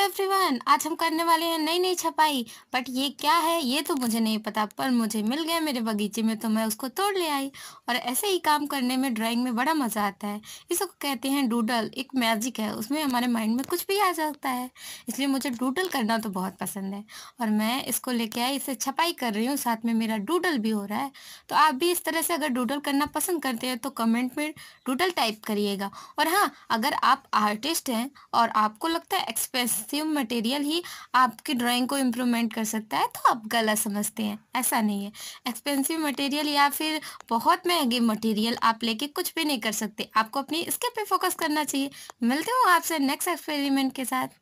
hello everyone आज हम करने वाले हैं नई नई छपाई बट ये क्या है ये तो मुझे नहीं पता पर मुझे मिल गया मेरे बगीचे में तो मैं उसको तोड़ ले आई और ऐसे ही काम करने में ड्राइंग में बड़ा मज़ा आता है इसको कहते हैं डूडल एक मैजिक है उसमें हमारे माइंड में कुछ भी आ सकता है इसलिए मुझे डूडल करना तो बहुत पसंद है और मैं इसको लेके आई इसे छपाई कर रही हूँ साथ में मेरा डूडल भी हो रहा है तो आप भी इस तरह से अगर डूडल करना पसंद करते हैं तो कमेंट में डूडल टाइप करिएगा और हाँ अगर आप आर्टिस्ट हैं और आपको लगता है एक्सप्रेस सेम मटेरियल ही आपकी ड्राइंग को इम्प्रूवमेंट कर सकता है तो आप गला समझते हैं ऐसा नहीं है एक्सपेंसिव मटेरियल या फिर बहुत महंगे मटेरियल आप लेके कुछ भी नहीं कर सकते आपको अपनी इसके पे फोकस करना चाहिए मिलते हो आपसे नेक्स्ट एक्सपेरिमेंट के साथ